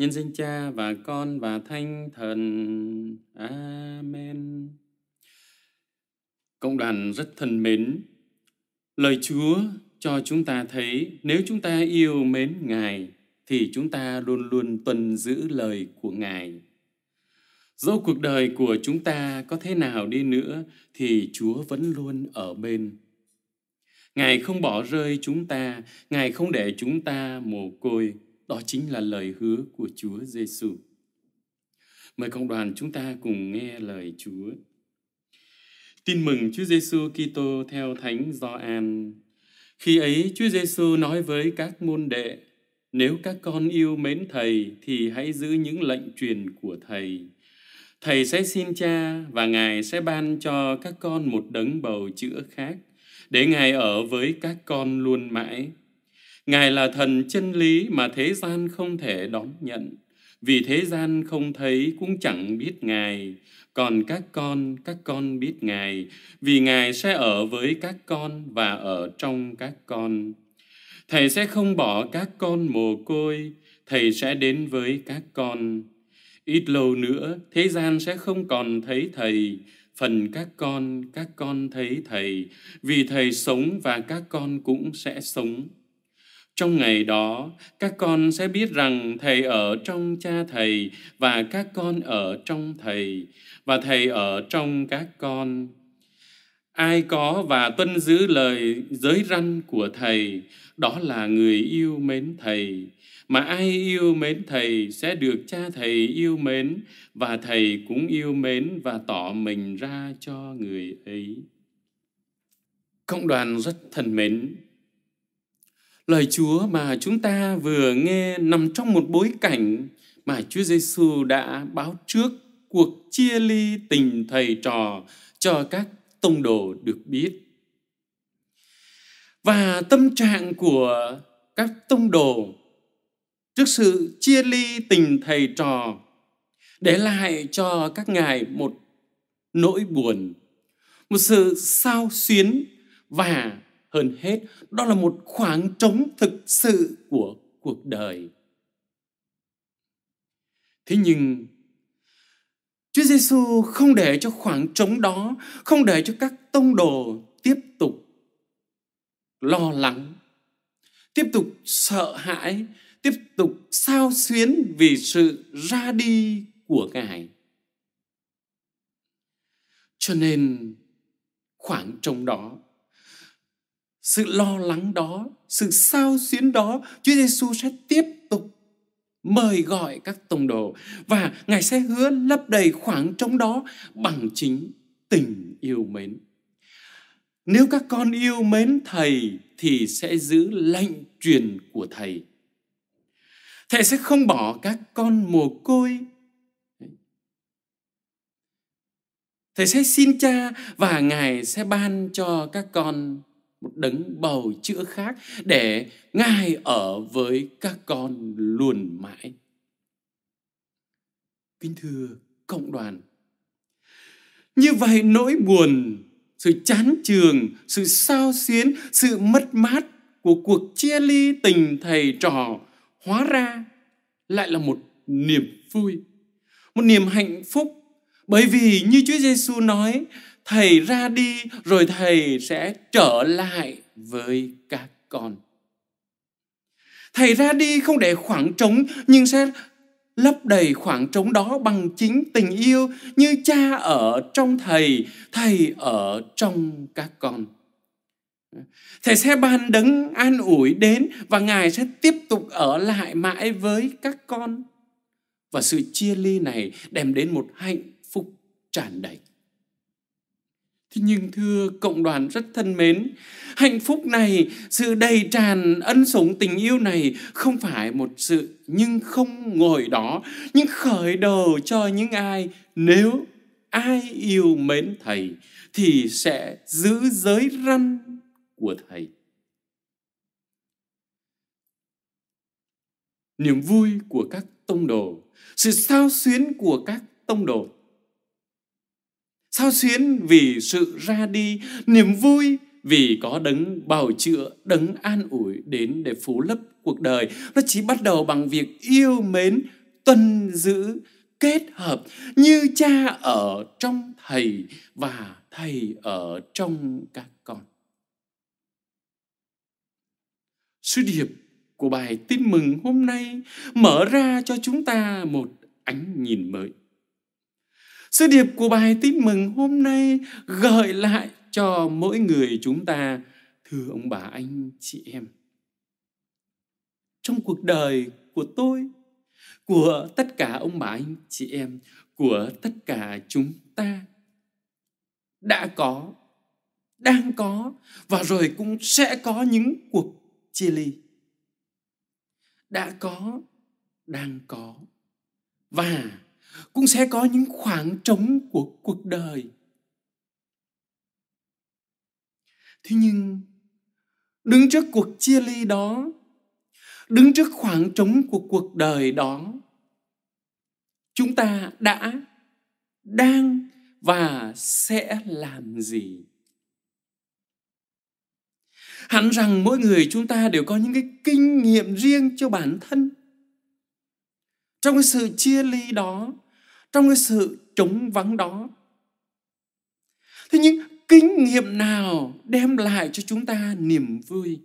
Nhân danh Cha và Con và Thanh Thần. Amen. Cộng đoàn rất thân mến, lời Chúa cho chúng ta thấy nếu chúng ta yêu mến Ngài thì chúng ta luôn luôn tuân giữ lời của Ngài. Dẫu cuộc đời của chúng ta có thế nào đi nữa thì Chúa vẫn luôn ở bên. Ngài không bỏ rơi chúng ta, Ngài không để chúng ta mồ côi. Đó chính là lời hứa của Chúa Giêsu. Mời cộng đoàn chúng ta cùng nghe lời Chúa. Tin mừng Chúa Giêsu Kitô theo Thánh Gioan. Khi ấy Chúa Giêsu nói với các môn đệ: Nếu các con yêu mến thầy thì hãy giữ những lệnh truyền của thầy. Thầy sẽ xin cha và Ngài sẽ ban cho các con một đấng bầu chữa khác để Ngài ở với các con luôn mãi Ngài là thần chân lý mà thế gian không thể đón nhận, vì thế gian không thấy cũng chẳng biết Ngài. Còn các con, các con biết Ngài, vì Ngài sẽ ở với các con và ở trong các con. Thầy sẽ không bỏ các con mồ côi, Thầy sẽ đến với các con. Ít lâu nữa, thế gian sẽ không còn thấy Thầy, phần các con, các con thấy Thầy, vì Thầy sống và các con cũng sẽ sống. Trong ngày đó, các con sẽ biết rằng Thầy ở trong cha Thầy và các con ở trong Thầy và Thầy ở trong các con. Ai có và tuân giữ lời giới răn của Thầy, đó là người yêu mến Thầy. Mà ai yêu mến Thầy sẽ được cha Thầy yêu mến và Thầy cũng yêu mến và tỏ mình ra cho người ấy. Cộng đoàn rất thân mến, Lời Chúa mà chúng ta vừa nghe nằm trong một bối cảnh mà Chúa Giêsu đã báo trước cuộc chia ly tình thầy trò cho các tông đồ được biết. Và tâm trạng của các tông đồ trước sự chia ly tình thầy trò để lại cho các ngài một nỗi buồn, một sự sao xuyến và hơn hết đó là một khoảng trống thực sự của cuộc đời thế nhưng Chúa Giêsu không để cho khoảng trống đó, không để cho các tông đồ tiếp tục lo lắng, tiếp tục sợ hãi, tiếp tục sao xuyến vì sự ra đi của Ngài. Cho nên khoảng trống đó sự lo lắng đó, sự sao xuyến đó, Chúa Giêsu sẽ tiếp tục mời gọi các tông đồ và Ngài sẽ hứa lấp đầy khoảng trống đó bằng chính tình yêu mến. Nếu các con yêu mến Thầy thì sẽ giữ lệnh truyền của Thầy. Thầy sẽ không bỏ các con mồ côi. Thầy sẽ xin cha và Ngài sẽ ban cho các con một đấng bầu chữa khác để ngài ở với các con luôn mãi. Kính thưa cộng đoàn, như vậy nỗi buồn, sự chán trường, sự sao xuyến, sự mất mát của cuộc chia ly tình thầy trò hóa ra lại là một niềm vui, một niềm hạnh phúc. Bởi vì như Chúa Giêsu nói, thầy ra đi rồi thầy sẽ trở lại với các con thầy ra đi không để khoảng trống nhưng sẽ lấp đầy khoảng trống đó bằng chính tình yêu như cha ở trong thầy thầy ở trong các con thầy sẽ ban đấng an ủi đến và ngài sẽ tiếp tục ở lại mãi với các con và sự chia ly này đem đến một hạnh phúc tràn đầy Thế nhưng thưa cộng đoàn rất thân mến, hạnh phúc này, sự đầy tràn ân sủng tình yêu này không phải một sự nhưng không ngồi đó, nhưng khởi đầu cho những ai nếu ai yêu mến thầy thì sẽ giữ giới răn của thầy. Niềm vui của các tông đồ, sự sao xuyến của các tông đồ sao xuyến vì sự ra đi, niềm vui vì có đấng bào chữa, đấng an ủi đến để phú lấp cuộc đời. Nó chỉ bắt đầu bằng việc yêu mến, tuân giữ, kết hợp như cha ở trong thầy và thầy ở trong các con. Sứ điệp của bài tin mừng hôm nay mở ra cho chúng ta một ánh nhìn mới. Sứ điệp của bài tin mừng hôm nay gợi lại cho mỗi người chúng ta, thưa ông bà anh chị em. Trong cuộc đời của tôi, của tất cả ông bà anh chị em, của tất cả chúng ta đã có, đang có và rồi cũng sẽ có những cuộc chia ly. Đã có, đang có và cũng sẽ có những khoảng trống của cuộc đời thế nhưng đứng trước cuộc chia ly đó đứng trước khoảng trống của cuộc đời đó chúng ta đã đang và sẽ làm gì hẳn rằng mỗi người chúng ta đều có những cái kinh nghiệm riêng cho bản thân trong cái sự chia ly đó trong cái sự trống vắng đó thế nhưng kinh nghiệm nào đem lại cho chúng ta niềm vui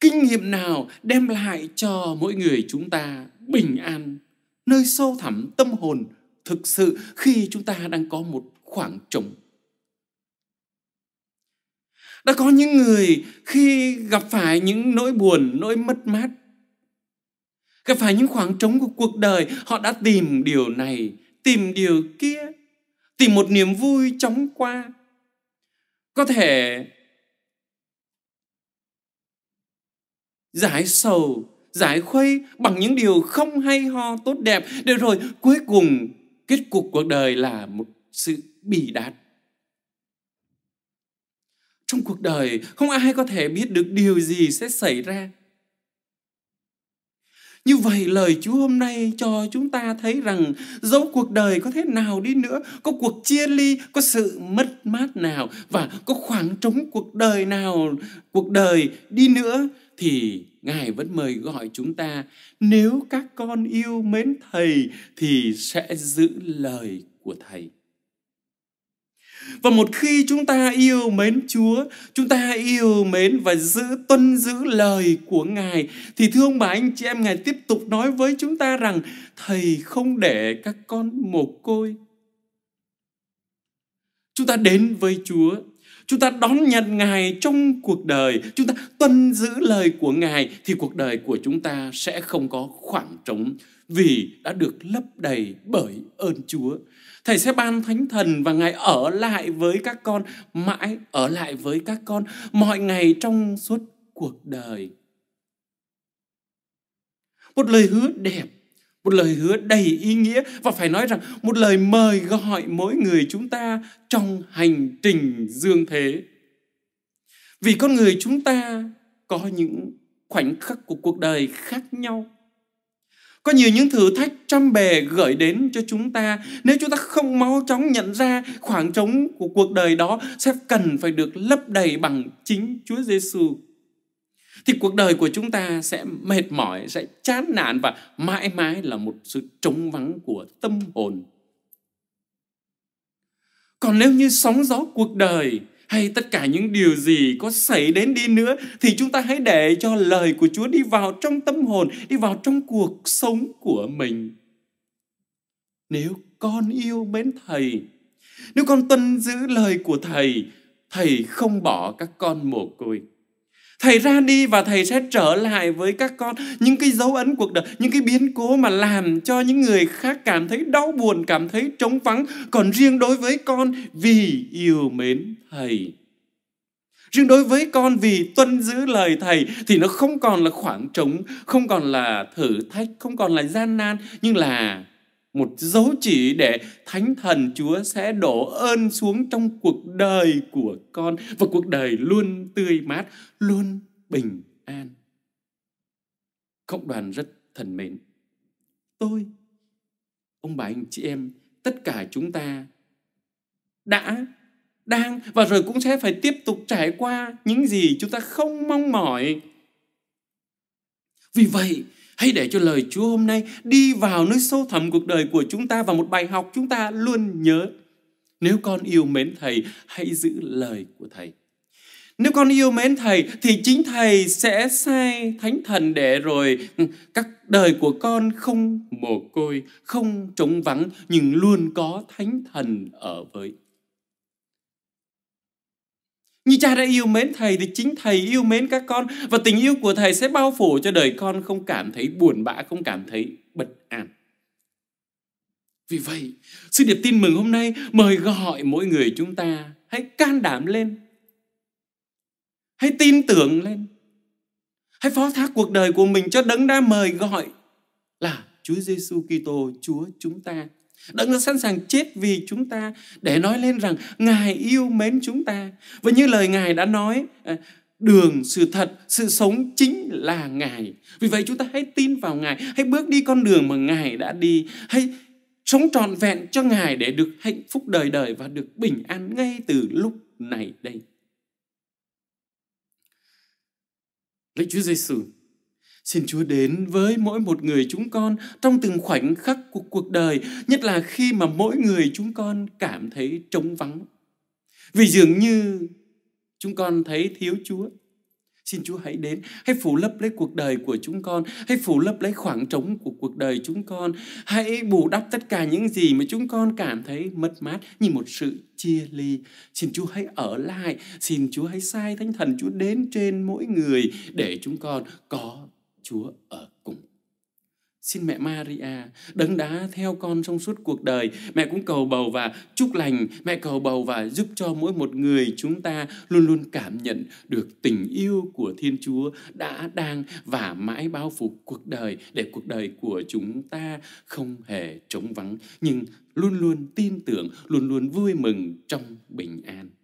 kinh nghiệm nào đem lại cho mỗi người chúng ta bình an nơi sâu thẳm tâm hồn thực sự khi chúng ta đang có một khoảng trống đã có những người khi gặp phải những nỗi buồn nỗi mất mát Gặp phải những khoảng trống của cuộc đời, họ đã tìm điều này, tìm điều kia, tìm một niềm vui chóng qua. Có thể giải sầu, giải khuây bằng những điều không hay ho tốt đẹp để rồi cuối cùng kết cục cuộc đời là một sự bỉ đát. Trong cuộc đời không ai có thể biết được điều gì sẽ xảy ra như vậy lời Chúa hôm nay cho chúng ta thấy rằng dẫu cuộc đời có thế nào đi nữa, có cuộc chia ly, có sự mất mát nào và có khoảng trống cuộc đời nào, cuộc đời đi nữa thì Ngài vẫn mời gọi chúng ta nếu các con yêu mến Thầy thì sẽ giữ lời của Thầy. Và một khi chúng ta yêu mến Chúa, chúng ta yêu mến và giữ tuân giữ lời của Ngài thì thưa ông bà anh chị em Ngài tiếp tục nói với chúng ta rằng thầy không để các con mồ côi. Chúng ta đến với Chúa, chúng ta đón nhận Ngài trong cuộc đời, chúng ta tuân giữ lời của Ngài thì cuộc đời của chúng ta sẽ không có khoảng trống vì đã được lấp đầy bởi ơn Chúa. Thầy sẽ ban thánh thần và Ngài ở lại với các con, mãi ở lại với các con mọi ngày trong suốt cuộc đời. Một lời hứa đẹp, một lời hứa đầy ý nghĩa và phải nói rằng một lời mời gọi mỗi người chúng ta trong hành trình dương thế. Vì con người chúng ta có những khoảnh khắc của cuộc đời khác nhau có nhiều những thử thách trăm bề gửi đến cho chúng ta. Nếu chúng ta không mau chóng nhận ra khoảng trống của cuộc đời đó sẽ cần phải được lấp đầy bằng chính Chúa Giêsu thì cuộc đời của chúng ta sẽ mệt mỏi, sẽ chán nản và mãi mãi là một sự trống vắng của tâm hồn. Còn nếu như sóng gió cuộc đời hay tất cả những điều gì có xảy đến đi nữa thì chúng ta hãy để cho lời của Chúa đi vào trong tâm hồn, đi vào trong cuộc sống của mình. Nếu con yêu mến thầy, nếu con tuân giữ lời của thầy, thầy không bỏ các con mồ côi thầy ra đi và thầy sẽ trở lại với các con những cái dấu ấn cuộc đời những cái biến cố mà làm cho những người khác cảm thấy đau buồn cảm thấy trống vắng còn riêng đối với con vì yêu mến thầy riêng đối với con vì tuân giữ lời thầy thì nó không còn là khoảng trống không còn là thử thách không còn là gian nan nhưng là một dấu chỉ để Thánh Thần Chúa sẽ đổ ơn xuống trong cuộc đời của con và cuộc đời luôn tươi mát, luôn bình an. Cộng đoàn rất thần mến. Tôi, ông bà anh chị em, tất cả chúng ta đã đang và rồi cũng sẽ phải tiếp tục trải qua những gì chúng ta không mong mỏi. Vì vậy, Hãy để cho lời Chúa hôm nay đi vào nơi sâu thẳm cuộc đời của chúng ta và một bài học chúng ta luôn nhớ. Nếu con yêu mến Thầy, hãy giữ lời của Thầy. Nếu con yêu mến Thầy thì chính Thầy sẽ sai Thánh Thần để rồi ừ, các đời của con không mồ côi, không trống vắng nhưng luôn có Thánh Thần ở với. Như cha đã yêu mến thầy thì chính thầy yêu mến các con và tình yêu của thầy sẽ bao phủ cho đời con không cảm thấy buồn bã, không cảm thấy bất an. Vì vậy, sứ điệp tin mừng hôm nay mời gọi mỗi người chúng ta hãy can đảm lên. Hãy tin tưởng lên. Hãy phó thác cuộc đời của mình cho đấng đã mời gọi là Chúa Giêsu Kitô, Chúa chúng ta Đấng đã sẵn sàng chết vì chúng ta để nói lên rằng Ngài yêu mến chúng ta. Và như lời Ngài đã nói, à, đường, sự thật, sự sống chính là Ngài. Vì vậy chúng ta hãy tin vào Ngài, hãy bước đi con đường mà Ngài đã đi, hãy sống trọn vẹn cho Ngài để được hạnh phúc đời đời và được bình an ngay từ lúc này đây. Lạy Chúa Giêsu, Xin Chúa đến với mỗi một người chúng con trong từng khoảnh khắc của cuộc đời, nhất là khi mà mỗi người chúng con cảm thấy trống vắng. Vì dường như chúng con thấy thiếu Chúa. Xin Chúa hãy đến, hãy phủ lấp lấy cuộc đời của chúng con, hãy phủ lấp lấy khoảng trống của cuộc đời chúng con, hãy bù đắp tất cả những gì mà chúng con cảm thấy mất mát như một sự chia ly. Xin Chúa hãy ở lại, xin Chúa hãy sai Thánh Thần Chúa đến trên mỗi người để chúng con có Chúa ở cùng. Xin mẹ Maria đấng đá theo con trong suốt cuộc đời. Mẹ cũng cầu bầu và chúc lành. Mẹ cầu bầu và giúp cho mỗi một người chúng ta luôn luôn cảm nhận được tình yêu của Thiên Chúa đã đang và mãi bao phủ cuộc đời để cuộc đời của chúng ta không hề trống vắng nhưng luôn luôn tin tưởng, luôn luôn vui mừng trong bình an.